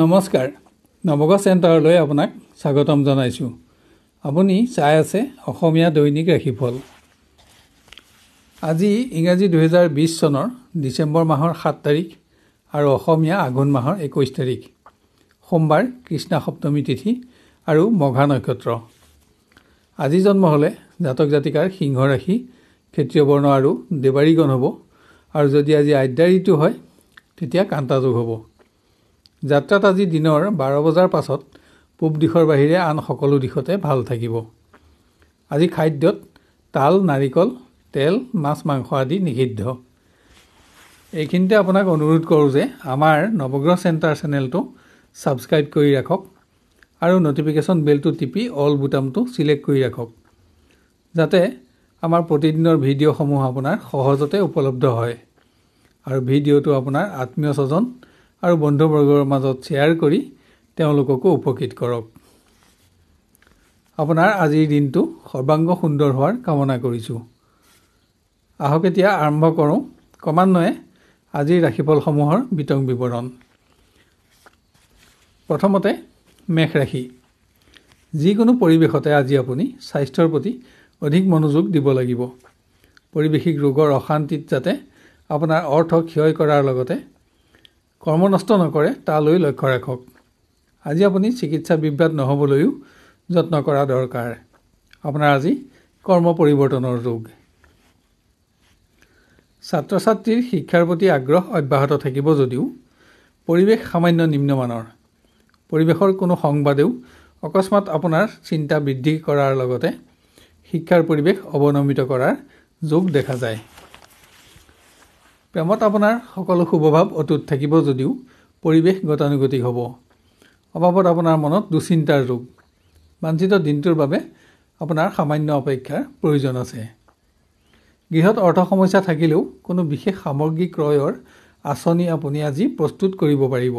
নমস্কাৰ নৱগ চেণ্টাৰলৈ আপোনাক স্বাগতম জনাইছোঁ আপুনি চাই আছে অসমীয়া দৈনিক ৰাশিফল আজি ইংৰাজী দুহেজাৰ বিছ চনৰ ডিচেম্বৰ মাহৰ সাত তাৰিখ আৰু অসমীয়া আঘোণ মাহৰ একৈছ তাৰিখ সোমবাৰ কৃষ্ণা সপ্তমী তিথি আৰু মঘা নক্ষত্ৰ আজি জন্ম হ'লে জাতক জাতিকাৰ সিংহ ৰাশি ক্ষেত্ৰীয় বৰ্ণ আৰু দেৱাৰীগণ হ'ব আৰু যদি আজি আদ্যা ঋতু হয় তেতিয়া কান্তাযোগ হ'ব যাত্ৰাত আজি দিনৰ বাৰ বজাৰ পাছত পূব দিশৰ বাহিৰে আন সকলো দিশতে ভাল থাকিব আজি খাদ্যত তাল নাৰিকল তেল মাছ মাংস আদি নিষিদ্ধ এইখিনিতে আপোনাক অনুৰোধ কৰোঁ যে আমাৰ নৱগ্ৰহ চেণ্টাৰ চেনেলটো ছাবস্ক্ৰাইব কৰি ৰাখক আৰু নটিফিকেশ্যন বেলটো টিপি অল বুটামটো ছিলেক্ট কৰি ৰাখক যাতে আমাৰ প্ৰতিদিনৰ ভিডিঅ'সমূহ আপোনাৰ সহজতে উপলব্ধ হয় আৰু ভিডিঅ'টো আপোনাৰ আত্মীয় স্বজন আৰু বন্ধুবৰ্গৰ মাজত শ্বেয়াৰ কৰি তেওঁলোককো উপকৃত কৰক আপোনাৰ আজিৰ দিনটো সৰ্বাংগ সুন্দৰ হোৱাৰ কামনা কৰিছোঁ আহক এতিয়া আৰম্ভ কৰোঁ ক্ৰমান্বয়ে আজিৰ ৰাশিফলসমূহৰ বিতং বিৱৰণ প্ৰথমতে মেঘ ৰাশি যিকোনো পৰিৱেশতে আজি আপুনি স্বাস্থ্যৰ প্ৰতি অধিক মনোযোগ দিব লাগিব পৰিৱেশিক ৰোগৰ অশান্তিত যাতে আপোনাৰ অৰ্থ ক্ষয় কৰাৰ লগতে কৰ্ম নষ্ট নকৰে তালৈ লক্ষ্য ৰাখক আজি আপুনি চিকিৎসা বিভ্ৰাত নহ'বলৈও যত্ন কৰা দৰকাৰ আপোনাৰ আজি কৰ্ম পৰিৱৰ্তনৰ যুগ ছাত্ৰ ছাত্ৰীৰ শিক্ষাৰ প্ৰতি আগ্ৰহ অব্যাহত থাকিব যদিও পৰিৱেশ সামান্য নিম্নমানৰ পৰিৱেশৰ কোনো সংবাদেও অকস্মাত আপোনাৰ চিন্তা বৃদ্ধি কৰাৰ লগতে শিক্ষাৰ পৰিৱেশ অৱনমিত কৰাৰ যোগ দেখা যায় প্ৰেমত আপোনাৰ সকলো শুভভাৱ অটুট থাকিব যদিও পৰিৱেশ গতানুগতিক হ'ব অভাৱত আপোনাৰ মনত দুশ্চিন্তাৰ যোগ বাঞ্চিত দিনটোৰ বাবে আপোনাৰ সামান্য অপেক্ষাৰ প্ৰয়োজন আছে গৃহত অৰ্থ সমস্যা থাকিলেও কোনো বিশেষ সামগ্ৰী ক্ৰয়ৰ আঁচনি আপুনি আজি প্ৰস্তুত কৰিব পাৰিব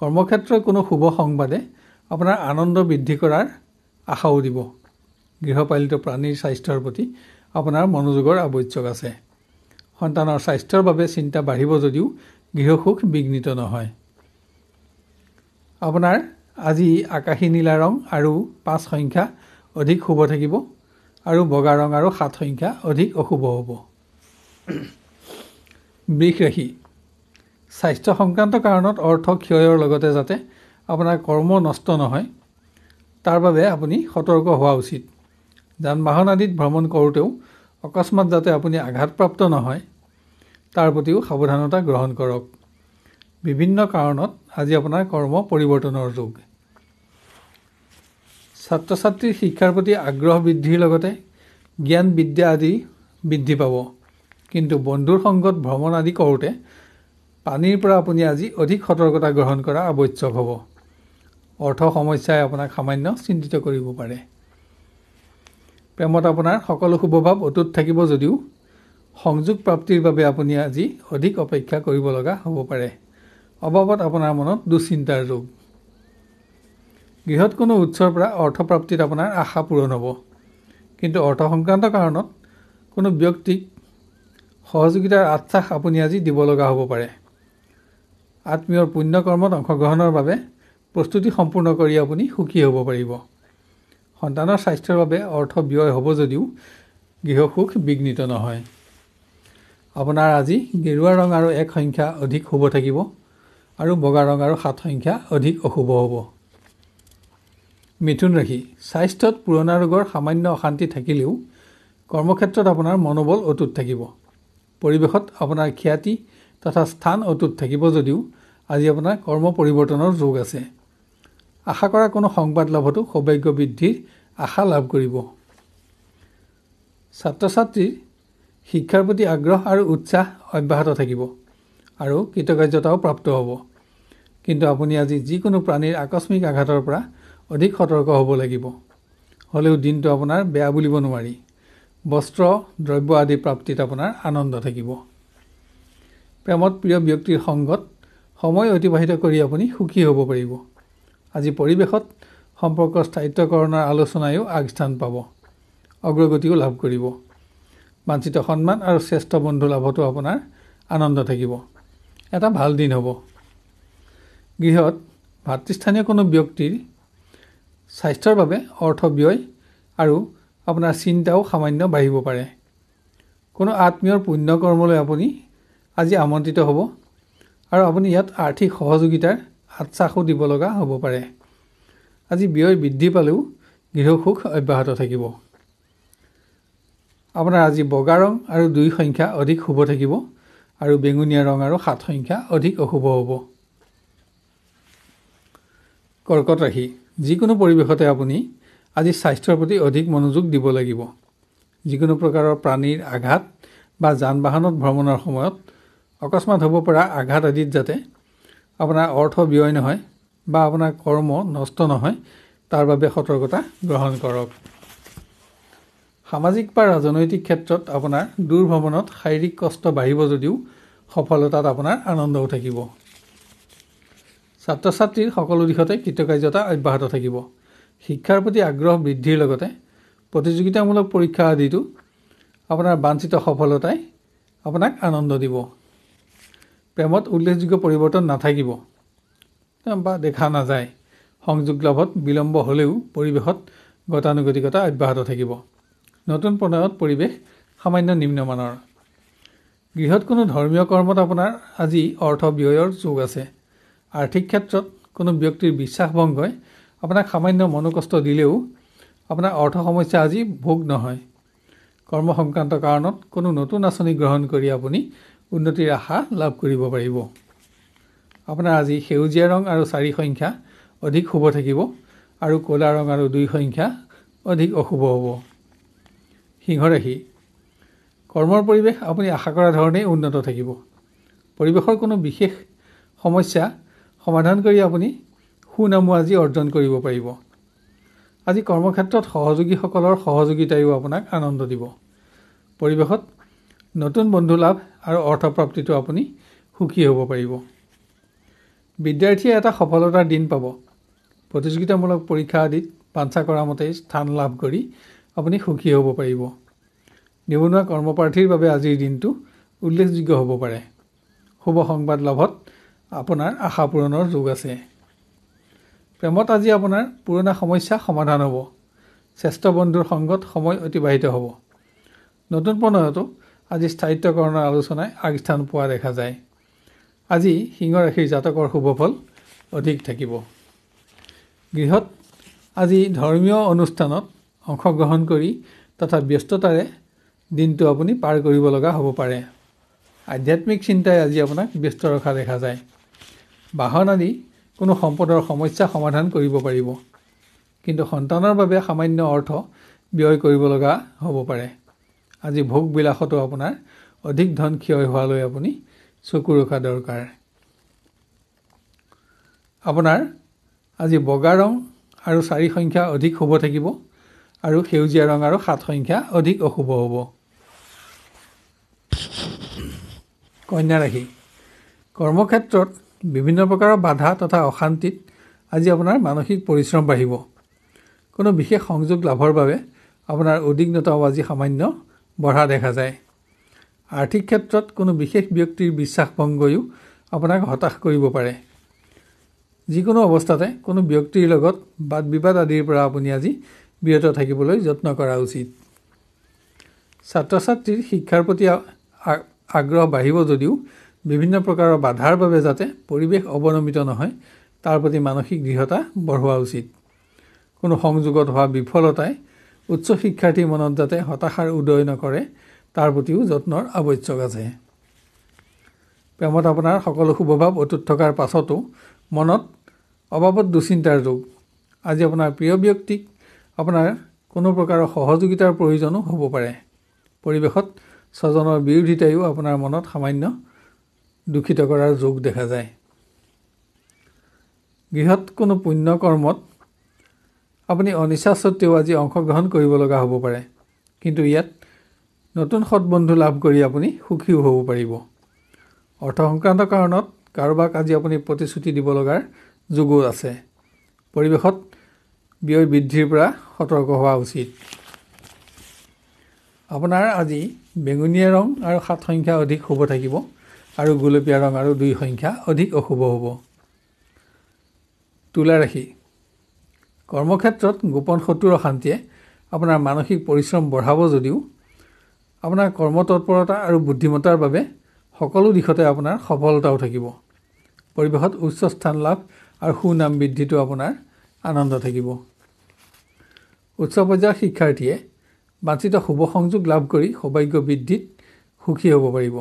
কৰ্মক্ষেত্ৰৰ কোনো শুভ সংবাদে আপোনাৰ আনন্দ বৃদ্ধি কৰাৰ আশাও দিব গৃহপালিত প্ৰাণীৰ স্বাস্থ্যৰ প্ৰতি আপোনাৰ মনোযোগৰ আৱশ্যক আছে সন্তানৰ স্বাস্থ্যৰ বাবে চিন্তা বাঢ়িব যদিও গৃহসুখ বিঘ্নিত নহয় আপোনাৰ আজি আকাশী নীলা ৰং আৰু পাঁচ সংখ্যা অধিক শুভ থাকিব আৰু বগা ৰং আৰু সাত সংখ্যা অধিক অশুভ হ'ব বৃষ ৰাশি স্বাস্থ্য সংক্ৰান্ত কাৰণত অৰ্থ ক্ষয়ৰ লগতে যাতে আপোনাৰ কৰ্ম নষ্ট নহয় তাৰ বাবে আপুনি সতৰ্ক হোৱা উচিত যান বাহন আদিত ভ্ৰমণ কৰোঁতেও অকস্মাত যাতে আপুনি আঘাতপ্ৰাপ্ত নহয় তাৰ প্ৰতিও সাৱধানতা গ্ৰহণ কৰক বিভিন্ন কাৰণত আজি আপোনাৰ কৰ্ম পৰিৱৰ্তনৰ যুগ ছাত্ৰ ছাত্ৰীৰ শিক্ষাৰ প্ৰতি আগ্ৰহ বৃদ্ধিৰ লগতে জ্ঞান বিদ্যা আদি বৃদ্ধি পাব কিন্তু বন্ধুৰ সংগত ভ্ৰমণ আদি কৰোঁতে পানীৰ পৰা আপুনি আজি অধিক সতৰ্কতা গ্ৰহণ কৰা আৱশ্যক হ'ব অৰ্থ সমস্যাই আপোনাক সামান্য চিন্তিত কৰিব পাৰে প্ৰেমত আপোনাৰ সকলো শুভভাৱ অটুট থাকিব যদিও সংযোগ প্ৰাপ্তিৰ বাবে আপুনি আজি অধিক অপেক্ষা কৰিব লগা হ'ব পাৰে অবাবত আপোনাৰ মনত দুশ্চিন্তাৰ ৰোগ গৃহত কোনো উৎসৰ পৰা অৰ্থপ্ৰাপ্তিত আপোনাৰ আশা পূৰণ হ'ব কিন্তু অৰ্থ সংক্ৰান্ত কাৰণত কোনো ব্যক্তিক সহযোগিতাৰ আশ্বাস আপুনি আজি দিব লগা হ'ব পাৰে আত্মীয়ৰ কৰ্মত অংশগ্ৰহণৰ বাবে প্ৰস্তুতি সম্পূৰ্ণ কৰি আপুনি সুখী হ'ব পাৰিব সন্তানৰ স্বাস্থ্যৰ বাবে অৰ্থ ব্যয় হ'ব যদিও গৃহসুখ বিঘ্নিত নহয় আপোনাৰ আজি গেৰুৱা ৰং আৰু এক সংখ্যা অধিক শুভ থাকিব আৰু বগা ৰং আৰু সাত সংখ্যা অধিক অশুভ হ'ব মিথুন ৰাশি স্বাস্থ্যত পুৰণা ৰোগৰ সামান্য অশান্তি থাকিলেও কৰ্মক্ষেত্ৰত আপোনাৰ মনোবল অটুট থাকিব পৰিৱেশত আপোনাৰ খ্যাতি তথা স্থান অটুট থাকিব যদিও আজি আপোনাৰ কৰ্ম পৰিৱৰ্তনৰ যোগ আছে আশা কৰা কোনো সংবাদ লাভতো সৌভাগ্য বৃদ্ধিৰ আশা লাভ কৰিব ছাত্ৰ ছাত্ৰীৰ শিক্ষাৰ প্ৰতি আগ্ৰহ আৰু উৎসাহ অব্যাহত থাকিব আৰু কৃতকাৰ্যতাও প্ৰাপ্ত হ'ব কিন্তু আপুনি আজি যিকোনো প্ৰাণীৰ আকস্মিক আঘাতৰ পৰা অধিক সতৰ্ক হ'ব লাগিব হ'লেও দিনটো আপোনাৰ বেয়া বুলিব নোৱাৰি বস্ত্ৰ দ্ৰব্য আদি প্ৰাপ্তিত আপোনাৰ আনন্দ থাকিব প্ৰেমত প্ৰিয় ব্যক্তিৰ সংগত সময় অতিবাহিত কৰি আপুনি সুখী হ'ব পাৰিব আজি পৰিৱেশত সম্পৰ্ক স্থায়িত্বকৰণৰ আলোচনায়ো আগস্থান পাব অগ্ৰগতিও লাভ কৰিব বাঞ্চিত সন্মান আৰু শ্ৰেষ্ঠ বন্ধু লাভতো আপোনাৰ আনন্দ থাকিব এটা ভাল দিন হ'ব গৃহত ভাতৃস্থানীয় কোনো ব্যক্তিৰ স্বাস্থ্যৰ বাবে অৰ্থ ব্যয় আৰু আপোনাৰ চিন্তাও সামান্য বাঢ়িব পাৰে কোনো আত্মীয়ৰ পুণ্যকৰ্মলৈ আপুনি আজি আমন্ত্ৰিত হ'ব আৰু আপুনি ইয়াত আৰ্থিক সহযোগিতাৰ আশ্বাসো দিব লগা হ'ব পাৰে আজি ব্যয় বৃদ্ধি পালেও গৃহসুখ অব্যাহত থাকিব আপোনাৰ আজি বগা ৰং আৰু দুই সংখ্যা অধিক শুভ থাকিব আৰু বেঙুনীয়া ৰং আৰু সাত সংখ্যা অধিক অশুভ হ'ব কৰ্কট ৰাশি যিকোনো পৰিৱেশতে আপুনি আজি স্বাস্থ্যৰ প্ৰতি অধিক মনোযোগ দিব লাগিব যিকোনো প্ৰকাৰৰ প্ৰাণীৰ আঘাত বা যান বাহনত ভ্ৰমণৰ সময়ত অকস্মাত হ'ব পৰা আঘাত আদিত যাতে আপোনাৰ অৰ্থ ব্যয় নহয় বা আপোনাৰ কৰ্ম নষ্ট নহয় তাৰ বাবে সতৰ্কতা গ্ৰহণ কৰক সামাজিক বা ৰাজনৈতিক ক্ষেত্ৰত আপোনাৰ দূৰ ভ্ৰমণত শাৰীৰিক কষ্ট বাঢ়িব যদিও সফলতাত আপোনাৰ আনন্দও থাকিব ছাত্ৰ ছাত্ৰীৰ সকলো দিশতে কৃতকাৰ্যতা অব্যাহত থাকিব শিক্ষাৰ প্ৰতি আগ্ৰহ বৃদ্ধিৰ লগতে প্ৰতিযোগিতামূলক পৰীক্ষা আদিতো আপোনাৰ বাঞ্চিত সফলতাই আপোনাক আনন্দ দিব প্ৰেমত উল্লেখযোগ্য পৰিৱৰ্তন নাথাকিব বা দেখা নাযায় সংযোগ লাভত বিলম্ব হ'লেও পৰিৱেশত গতানুগতিকতা অব্যাহত থাকিব নতুন প্ৰণয়ত পৰিৱেশ সামান্য নিম্নমানৰ গৃহত কোনো ধৰ্মীয় কৰ্মত আপোনাৰ আজি অৰ্থ ব্যয়ৰ যোগ আছে আৰ্থিক ক্ষেত্ৰত কোনো ব্যক্তিৰ বিশ্বাসভংগই আপোনাক সামান্য মনোকষ্ট দিলেও আপোনাৰ অৰ্থ সমস্যা আজি ভোগ নহয় কৰ্ম সংক্ৰান্ত কাৰণত কোনো নতুন আঁচনি গ্ৰহণ কৰি আপুনি উন্নতিৰ আশা লাভ কৰিব পাৰিব আপোনাৰ আজি সেউজীয়া ৰং আৰু চাৰি সংখ্যা অধিক শুভ থাকিব আৰু ক'লা ৰং আৰু দুই সংখ্যা অধিক অশুভ হ'ব সিংহৰাশি কৰ্মৰ পৰিৱেশ আপুনি আশা কৰা ধৰণেই উন্নত থাকিব পৰিৱেশৰ কোনো বিশেষ সমস্যা সমাধান কৰি আপুনি সুনামো আজি অৰ্জন কৰিব পাৰিব আজি কৰ্মক্ষেত্ৰত সহযোগীসকলৰ সহযোগিতায়ো আপোনাক আনন্দ দিব পৰিৱেশত নতুন বন্ধু লাভ আৰু অৰ্থপ্ৰাপ্তিটো আপুনি সুখী হ'ব পাৰিব বিদ্যাৰ্থীয়ে এটা সফলতাৰ দিন পাব প্ৰতিযোগিতামূলক পৰীক্ষা আদিত বাঞ্চা কৰা মতেই স্থান লাভ কৰি আপুনি সুখী হ'ব পাৰিব নিবনুৱা কৰ্মপ্ৰাৰ্থীৰ বাবে আজিৰ দিনটো উল্লেখযোগ্য হ'ব পাৰে শুভ সংবাদ লাভত আপোনাৰ আশা পূৰণৰ যোগ আছে প্ৰেমত আজি আপোনাৰ পুৰণা সমস্যা সমাধান হ'ব শ্ৰেষ্ঠ বন্ধুৰ সংগত সময় অতিবাহিত হ'ব নতুন প্ৰণয়তো আজি স্থায়িত্বকৰণৰ আলোচনাই আগস্থান পোৱা দেখা যায় আজি সিংহ ৰাশিৰ জাতকৰ শুভফল অধিক থাকিব গৃহত আজি ধৰ্মীয় অনুষ্ঠানত অংশগ্ৰহণ কৰি তথা ব্যস্ততাৰে দিনটো আপুনি পাৰ কৰিব লগা হ'ব পাৰে আধ্যাত্মিক চিন্তাই আজি আপোনাক ব্যস্ত ৰখা দেখা যায় বাহন আদি কোনো সম্পদৰ সমস্যা সমাধান কৰিব পাৰিব কিন্তু সন্তানৰ বাবে সামান্য অৰ্থ ব্যয় কৰিব লগা হ'ব পাৰে আজি ভোগবিলাসতো আপোনাৰ অধিক ধন ক্ষয় হোৱালৈ আপুনি চকু ৰখা দৰকাৰ আপোনাৰ আজি বগা ৰং আৰু চাৰি সংখ্যা অধিক হ'ব থাকিব আৰু সেউজীয়া ৰং আৰু সাত সংখ্যা অধিক অশুভ হ'ব কন্যা ৰাশি কৰ্মক্ষেত্ৰত বিভিন্ন প্ৰকাৰৰ বাধা তথা অশান্তিত আজি আপোনাৰ মানসিক পৰিশ্ৰম বাঢ়িব কোনো বিশেষ সংযোগ লাভৰ বাবে আপোনাৰ উদ্বিগ্নতাও আজি সামান্য বঢ়া দেখা যায় আৰ্থিক ক্ষেত্ৰত কোনো বিশেষ ব্যক্তিৰ বিশ্বাসভংগয়ো আপোনাক হতাশ কৰিব পাৰে যিকোনো অৱস্থাতে কোনো ব্যক্তিৰ লগত বাদ বিবাদ আদিৰ পৰা আপুনি আজি বিৰত থাকিবলৈ যত্ন কৰা উচিত ছাত্ৰ ছাত্ৰীৰ শিক্ষাৰ প্ৰতি আগ্ৰহ বাঢ়িব যদিও বিভিন্ন প্ৰকাৰৰ বাধাৰ বাবে যাতে পৰিৱেশ অৱনমিত নহয় তাৰ প্ৰতি মানসিক দৃঢ়তা বঢ়োৱা উচিত কোনো সংযোগত হোৱা বিফলতাই উচ্চ শিক্ষাৰ্থীৰ মনত যাতে হতাশাৰ উদয় নকৰে তাৰ প্ৰতিও যত্নৰ আৱশ্যক আছে প্ৰেমত আপোনাৰ সকলো শুভভাৱ অটুত থকাৰ পাছতো মনত অবাবত দুচিন্তাৰ যোগ আজি আপোনাৰ প্ৰিয় ব্যক্তিক আপোনাৰ কোনো প্ৰকাৰৰ সহযোগিতাৰ প্ৰয়োজনো হ'ব পাৰে পৰিৱেশত স্বজনৰ বিৰোধিতায়ো আপোনাৰ মনত সামান্য দূষিত কৰাৰ যোগ দেখা যায় গৃহত কোনো পুণ্য কৰ্মত আপুনি অনিচ্ছা স্বত্বেও আজি অংশগ্ৰহণ কৰিব লগা হ'ব পাৰে কিন্তু ইয়াত নতুন সৎবন্ধু লাভ কৰি আপুনি সুখীও হ'ব পাৰিব অৰ্থ সংক্ৰান্ত কাৰণত কাৰোবাক আজি আপুনি প্ৰতিশ্ৰুতি দিব লগাৰ যোগো আছে পৰিৱেশত ব্যয় বৃদ্ধিৰ পৰা সতৰ্ক হোৱা উচিত আপোনাৰ আজি বেঙুনীয়া ৰং আৰু সাত সংখ্যা অধিক শুভ থাকিব আৰু গোলপীয়া ৰং আৰু দুই সংখ্যা অধিক অশুভ হ'ব তুলা ৰাখি কৰ্মক্ষেত্ৰত গোপন শত্ৰুৰ অশান্তিয়ে আপোনাৰ মানসিক পৰিশ্ৰম বঢ়াব যদিও আপোনাৰ কৰ্মতৎপৰতা আৰু বুদ্ধিমত্তাৰ বাবে সকলো দিশতে আপোনাৰ সফলতাও থাকিব পৰিৱেশত উচ্চ স্থান লাভ আৰু সুনাম বৃদ্ধিটো আপোনাৰ আনন্দ থাকিব উচ্চ পৰ্যায়ৰ শিক্ষাৰ্থীয়ে বাঞ্চিত শুভ সংযোগ লাভ কৰি সৌভাগ্য বৃদ্ধিত সুখী হ'ব পাৰিব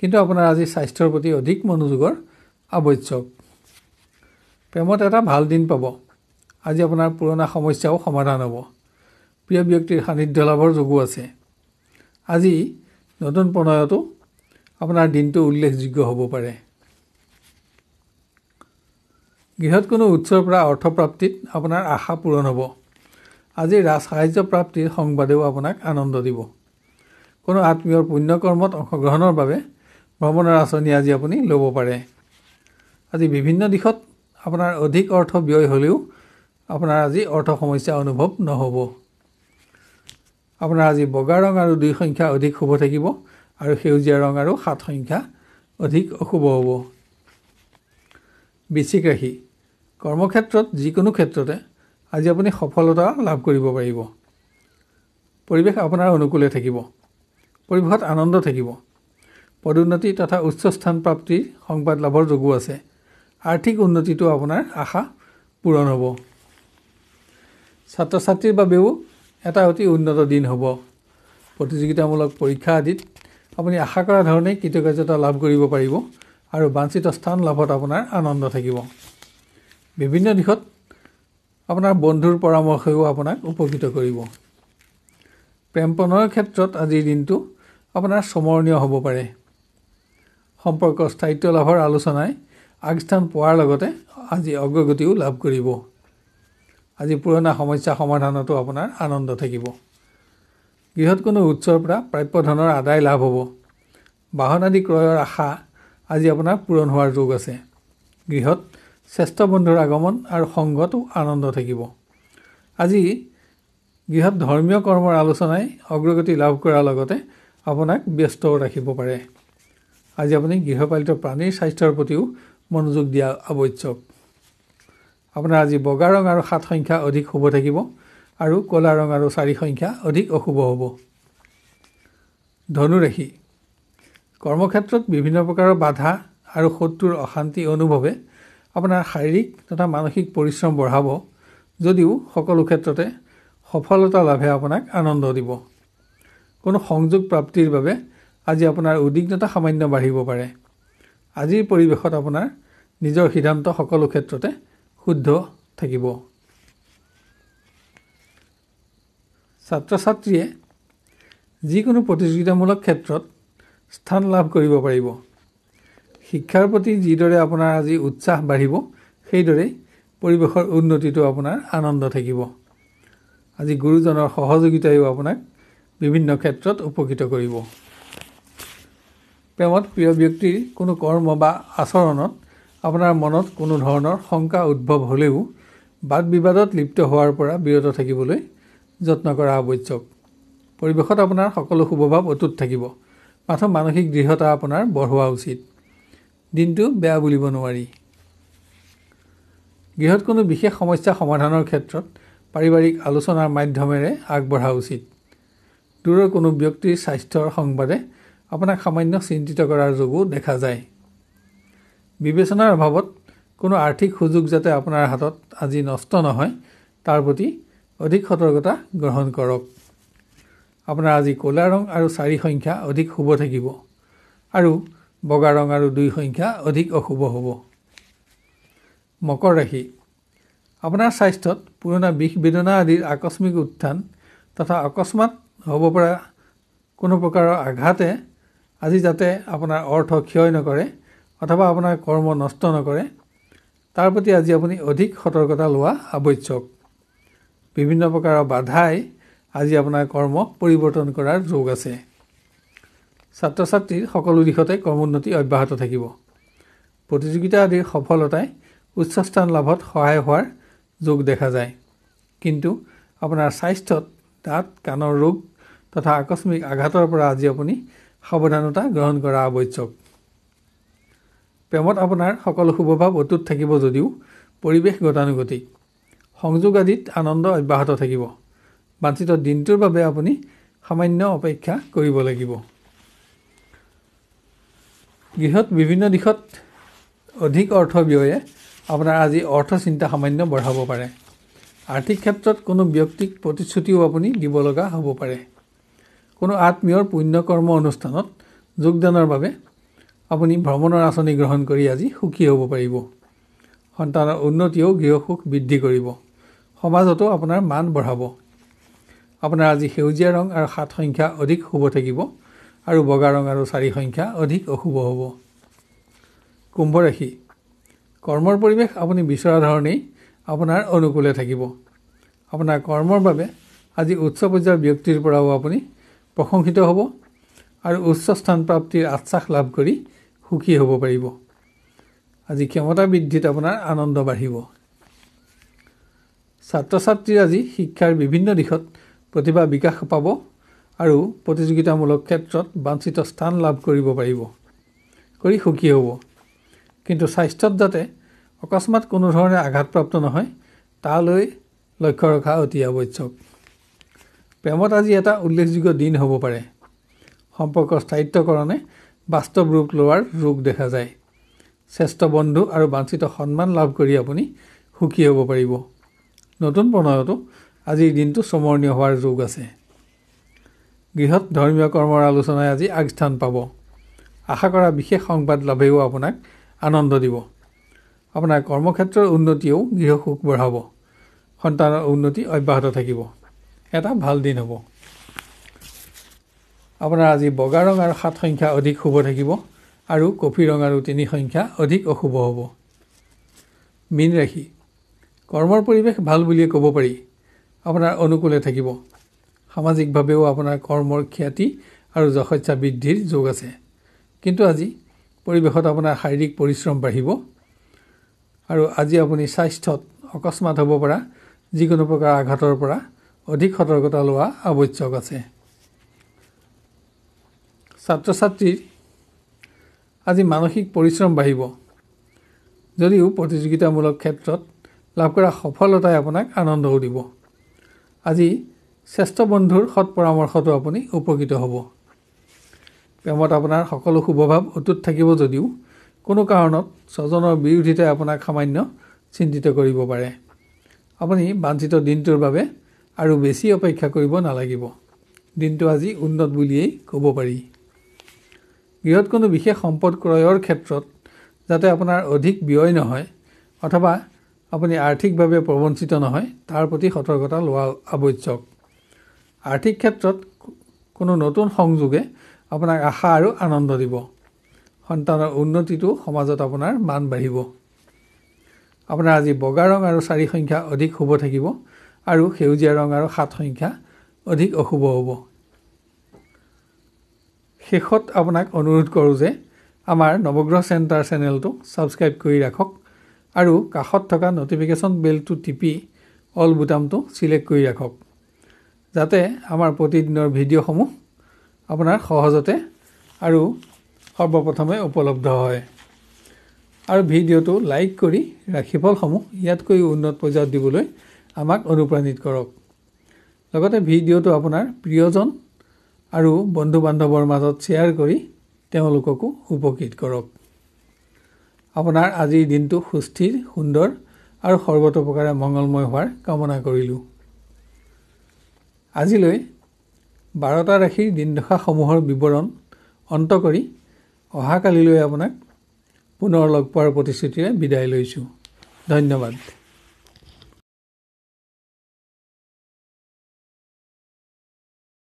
কিন্তু আপোনাৰ আজি স্বাস্থ্যৰ প্ৰতি অধিক মনোযোগৰ আৱশ্যক প্ৰেমত এটা ভাল দিন পাব আজি আপোনাৰ পুৰণা সমস্যাও সমাধান হ'ব প্ৰিয় ব্যক্তিৰ সান্নিধ্য লাভৰ যোগো আছে আজি নতুন প্ৰণয়তো আপোনাৰ দিনটো উল্লেখযোগ্য হ'ব পাৰে গৃহত কোনো উৎসৰ পৰা অৰ্থপ্ৰাপ্তিত আপোনাৰ আশা পূৰণ হ'ব আজি ৰাজসাহাৰ্য প্ৰাপ্তিৰ সংবাদেও আপোনাক আনন্দ দিব কোনো আত্মীয়ৰ পুণ্যকৰ্মত অংশগ্ৰহণৰ বাবে ভ্ৰমণৰ আঁচনি আজি আপুনি ল'ব পাৰে আজি বিভিন্ন দিশত আপোনাৰ অধিক অৰ্থ ব্যয় হ'লেও আপোনাৰ আজি অৰ্থ সমস্যা অনুভৱ নহ'ব আপোনাৰ আজি বগা ৰং আৰু দুই সংখ্যা অধিক শুভ থাকিব আৰু সেউজীয়া ৰং আৰু সাত সংখ্যা অধিক অশুভ হ'ব বিশিক ৰাশি কৰ্মক্ষেত্ৰত যিকোনো ক্ষেত্ৰতে আজি আপুনি সফলতা লাভ কৰিব পাৰিব পৰিৱেশ আপোনাৰ অনুকূলে থাকিব পৰিৱেশত আনন্দ থাকিব পদোন্নতি তথা উচ্চ স্থান প্ৰাপ্তিৰ সংবাদ লাভৰ যোগো আছে আৰ্থিক উন্নতিটো আপোনাৰ আশা পূৰণ হ'ব ছাত্ৰ ছাত্ৰীৰ বাবেও এটা অতি উন্নত দিন হ'ব প্ৰতিযোগিতামূলক পৰীক্ষা আদিত আপুনি আশা কৰা ধৰণে কৃতকাৰ্যতা লাভ কৰিব পাৰিব আৰু বাঞ্চিত স্থান লাভত আপোনাৰ আনন্দ থাকিব বিভিন্ন দিশত আপোনাৰ বন্ধুৰ পৰামৰ্শও আপোনাক উপকৃত কৰিব প্ৰেমপণৰ ক্ষেত্ৰত আজিৰ দিনটো আপোনাৰ স্মৰণীয় হ'ব পাৰে সম্পৰ্ক স্থায়িত্ব লাভৰ আলোচনাই আগস্থান পোৱাৰ লগতে আজি অগ্ৰগতিও লাভ কৰিব আজি পুৰণা সমস্যা সমাধানতো আপোনাৰ আনন্দ থাকিব গৃহত কোনো উৎসৰ পৰা প্ৰাপ্য ধনৰ আদায় লাভ হ'ব বাহন আদি ক্ৰয়ৰ আশা আজি আপোনাৰ পূৰণ হোৱাৰ যোগ আছে গৃহত শ্ৰেষ্ঠ বন্ধুৰ আগমন আৰু সংগতো আনন্দ থাকিব আজি গৃহ ধৰ্মীয় কৰ্মৰ আলোচনাই অগ্ৰগতি লাভ কৰাৰ লগতে আপোনাক ব্যস্তও ৰাখিব পাৰে আজি আপুনি গৃহপালিত প্ৰাণীৰ স্বাস্থ্যৰ প্ৰতিও মনোযোগ দিয়া আৱশ্যক আপোনাৰ আজি বগা ৰং আৰু সাত সংখ্যা অধিক শুভ থাকিব আৰু ক'লা ৰং আৰু চাৰি সংখ্যা অধিক অশুভ হ'ব ধনুৰাশি কৰ্মক্ষেত্ৰত বিভিন্ন প্ৰকাৰৰ বাধা আৰু শত্ৰুৰ অশান্তি অনুভৱে আপোনাৰ শাৰীৰিক তথা মানসিক পৰিশ্ৰম বঢ়াব যদিও সকলো ক্ষেত্ৰতে সফলতা লাভে আপোনাক আনন্দ দিব কোনো সংযোগ প্ৰাপ্তিৰ বাবে আজি আপোনাৰ উদ্বিগ্নতা সামান্য বাঢ়িব পাৰে আজিৰ পৰিৱেশত আপোনাৰ নিজৰ সিদ্ধান্ত সকলো ক্ষেত্ৰতে শুদ্ধ থাকিব ছাত্ৰ ছাত্ৰীয়ে যিকোনো প্ৰতিযোগিতামূলক ক্ষেত্ৰত স্থান লাভ কৰিব পাৰিব শিক্ষাৰ প্ৰতি যিদৰে আপোনাৰ আজি উৎসাহ বাঢ়িব সেইদৰেই পৰিৱেশৰ উন্নতিটো আপোনাৰ আনন্দ থাকিব আজি গুৰুজনৰ সহযোগিতায়ো আপোনাক বিভিন্ন ক্ষেত্ৰত উপকৃত কৰিব প্ৰেমত প্ৰিয় ব্যক্তিৰ কোনো কৰ্ম বা আচৰণত আপোনাৰ মনত কোনো ধৰণৰ শংকা উদ্ভৱ হ'লেও বাদ বিবাদত লিপ্ত হোৱাৰ পৰা বিৰত থাকিবলৈ যত্ন কৰা আৱশ্যক পৰিৱেশত আপোনাৰ সকলো শুভভাৱ অটুট থাকিব মাথো মানসিক দৃঢ়তা আপোনাৰ বঢ়োৱা উচিত দিনটো বেয়া বুলিব নোৱাৰি গৃহত কোনো বিশেষ সমস্যা সমাধানৰ ক্ষেত্ৰত পাৰিবাৰিক আলোচনাৰ মাধ্যমেৰে আগবঢ়া উচিত দূৰৰ কোনো ব্যক্তিৰ স্বাস্থ্যৰ সংবাদে আপোনাক সামান্য চিন্তিত কৰাৰ যোগো দেখা যায় বিবেচনাৰ অভাৱত কোনো আৰ্থিক সুযোগ যাতে আপোনাৰ হাতত আজি নষ্ট নহয় তাৰ প্ৰতি অধিক সতৰ্কতা গ্ৰহণ কৰক আপোনাৰ আজি ক'লা ৰং আৰু চাৰি সংখ্যা অধিক শুভ থাকিব আৰু বগা ৰং আৰু দুই সংখ্যা অধিক অশুভ হ'ব মকৰ ৰাশি আপোনাৰ স্বাস্থ্যত পুৰণা বিষ বেদনা আদিৰ আকস্মিক উত্থান তথা অকস্মাত হ'ব পৰা কোনো প্ৰকাৰৰ আঘাতে আজি যাতে আপোনাৰ অৰ্থ ক্ষয় নকৰে অথবা আপোনাৰ কৰ্ম নষ্ট নকৰে তাৰ প্ৰতি আজি আপুনি অধিক সতৰ্কতা লোৱা আৱশ্যক বিভিন্ন প্ৰকাৰৰ বাধাই আজি আপোনাৰ কৰ্ম পৰিৱৰ্তন কৰাৰ যোগ আছে ছাত্ৰ ছাত্ৰীৰ সকলো দিশতে কৰ্ম উন্নতি অব্যাহত থাকিব প্ৰতিযোগিতা আদিৰ সফলতাই উচ্চ স্থান লাভত সহায় হোৱাৰ যোগ দেখা যায় কিন্তু আপোনাৰ স্বাস্থ্যত দাঁত কাণৰ ৰোগ তথা আকস্মিক আঘাতৰ পৰা আজি আপুনি সাৱধানতা গ্ৰহণ কৰা আৱশ্যক প্ৰেমত আপোনাৰ সকলো শুভভাৱ অটুট থাকিব যদিও পৰিৱেশ গতানুগতিক সংযোগ আদিত আনন্দ অব্যাহত থাকিব বাঞ্চিত দিনটোৰ বাবে আপুনি সামান্য অপেক্ষা কৰিব লাগিব গৃহত বিভিন্ন দিশত অধিক অৰ্থ ব্যয়ে আপোনাৰ আজি অৰ্থ চিন্তা সামান্য বঢ়াব পাৰে আৰ্থিক ক্ষেত্ৰত কোনো ব্যক্তিক প্ৰতিশ্ৰুতিও আপুনি দিব লগা হ'ব পাৰে কোনো আত্মীয়ৰ পুণ্যকৰ্ম অনুষ্ঠানত যোগদানৰ বাবে আপুনি ভ্ৰমণৰ আঁচনি গ্ৰহণ কৰি আজি সুখী হ'ব পাৰিব সন্তানৰ উন্নতিও গৃহসুখ বৃদ্ধি কৰিব সমাজতো আপোনাৰ মান বঢ়াব আপোনাৰ আজি সেউজীয়া ৰং আৰু সাত সংখ্যা অধিক শুভ থাকিব আৰু বগা ৰং আৰু চাৰি সংখ্যা অধিক অশুভ হ'ব কুম্ভ ৰাশি কৰ্মৰ পৰিৱেশ আপুনি বিচৰা ধৰণেই আপোনাৰ অনুকূলে থাকিব আপোনাৰ কৰ্মৰ বাবে আজি উচ্চ পৰ্যায়ৰ ব্যক্তিৰ পৰাও আপুনি প্ৰশংসিত হ'ব আৰু উচ্চ স্থান প্ৰাপ্তিৰ আশ্বাস লাভ কৰি সুখী হ'ব পাৰিব আজি ক্ষমতা বৃদ্ধিত আপোনাৰ আনন্দ বাঢ়িব ছাত্ৰ ছাত্ৰীৰ আজি শিক্ষাৰ বিভিন্ন দিশত প্ৰতিভা বিকাশ পাব আৰু প্ৰতিযোগিতামূলক ক্ষেত্ৰত বাঞ্চিত স্থান লাভ কৰিব পাৰিব কৰি সুখী হ'ব কিন্তু স্বাস্থ্যত যাতে অকস্মাত কোনো ধৰণে আঘাতপ্ৰাপ্ত নহয় তালৈ লক্ষ্য ৰখা অতি আৱশ্যক প্ৰেমত আজি এটা উল্লেখযোগ্য দিন হ'ব পাৰে সম্পৰ্ক স্থায়িত্বকৰণে বাস্তৱ ৰূপ লোৱাৰ ৰোগ দেখা যায় শ্ৰেষ্ঠ বন্ধু আৰু বাঞ্চিত সন্মান লাভ কৰি আপুনি সুখী হ'ব পাৰিব নতুন প্ৰণয়তো আজিৰ দিনটো স্মৰণীয় হোৱাৰ যোগ আছে গৃহ ধৰ্মীয় কৰ্মৰ আলোচনাই আজি আগস্থান পাব আশা কৰা বিশেষ সংবাদ লাভেও আপোনাক আনন্দ দিব আপোনাৰ কৰ্মক্ষেত্ৰৰ উন্নতিয়েও গৃহ সুখ বঢ়াব সন্তানৰ উন্নতি অব্যাহত থাকিব এটা ভাল দিন হ'ব আপোনাৰ আজি বগা ৰং আৰু সাত সংখ্যা অধিক শুভ থাকিব আৰু কফি ৰং আৰু তিনি সংখ্যা অধিক অশুভ হ'ব মীন ৰাশি কৰ্মৰ পৰিৱেশ ভাল বুলিয়ে ক'ব পাৰি আপোনাৰ অনুকূলে থাকিব সামাজিকভাৱেও আপোনাৰ কৰ্মৰ খ্যাতি আৰু যশস্যা বৃদ্ধিৰ যোগ আছে কিন্তু আজি পৰিৱেশত আপোনাৰ শাৰীৰিক পৰিশ্ৰম বাঢ়িব আৰু আজি আপুনি স্বাস্থ্যত অকস্মাত হ'ব পৰা যিকোনো প্ৰকাৰ আঘাতৰ পৰা অধিক সতৰ্কতা লোৱা আৱশ্যক আছে ছাত্ৰ ছাত্ৰীৰ আজি মানসিক পৰিশ্ৰম বাঢ়িব যদিও প্ৰতিযোগিতামূলক ক্ষেত্ৰত লাভ কৰা সফলতাই আপোনাক আনন্দও দিব আজি শ্ৰেষ্ঠ বন্ধুৰ সৎ পৰামৰ্শটো আপুনি উপকৃত হ'ব প্ৰেমত আপোনাৰ সকলো শুভভাৱ অটুট থাকিব যদিও কোনো কাৰণত স্বজনৰ বিৰোধিতাই আপোনাক সামান্য চিন্তিত কৰিব পাৰে আপুনি বাঞ্চিত দিনটোৰ বাবে আৰু বেছি অপেক্ষা কৰিব নালাগিব দিনটো আজি উন্নত বুলিয়েই ক'ব পাৰি গৃহত কোনো বিশেষ সম্পদ ক্ৰয়ৰ ক্ষেত্ৰত যাতে আপোনাৰ অধিক ব্যয় নহয় অথবা আপুনি আৰ্থিকভাৱে প্ৰবঞ্চিত নহয় তাৰ প্ৰতি সতৰ্কতা লোৱা আৱশ্যক আৰ্থিক ক্ষেত্ৰত কোনো নতুন সংযোগে আপোনাক আশা আৰু আনন্দ দিব সন্তানৰ উন্নতিটো সমাজত আপোনাৰ মান বাঢ়িব আপোনাৰ আজি বগা ৰং আৰু চাৰি সংখ্যা অধিক শুভ থাকিব আৰু সেউজীয়া ৰং আৰু সাত সংখ্যা অধিক অশুভ হ'ব শেষত আপোনাক অনুৰোধ কৰোঁ যে আমাৰ নৱগ্ৰহ চেণ্টাৰ চেনেলটো ছাবস্ক্ৰাইব কৰি ৰাখক আৰু কাষত থকা ন'টিফিকেশ্যন বেলটো টিপি অল বুটামটো চিলেক্ট কৰি ৰাখক যাতে আমাৰ প্ৰতিদিনৰ ভিডিঅ'সমূহ আপোনাৰ সহজতে আৰু সৰ্বপ্ৰথমে উপলব্ধ হয় আৰু ভিডিঅ'টো লাইক কৰি ৰাশিফলসমূহ ইয়াতকৈ উন্নত পৰ্যায়ত দিবলৈ আমাক অনুপ্ৰাণিত কৰক লগতে ভিডিঅ'টো আপোনাৰ প্ৰিয়জন আৰু বন্ধু বান্ধৱৰ মাজত শ্বেয়াৰ কৰি তেওঁলোককো উপকৃত কৰক আপোনাৰ আজিৰ দিনটো সুস্থিৰ সুন্দৰ আৰু সৰ্বতোপ্ৰকাৰে মংগলময় হোৱাৰ কামনা কৰিলোঁ আজিলৈ বাৰটা ৰাশিৰ দিনদশাসমূহৰ বিৱৰণ অন্ত কৰি অহাকালিলৈ আপোনাক পুনৰ লগ পোৱাৰ প্ৰতিশ্ৰুতিৰে বিদায় লৈছোঁ ধন্যবাদ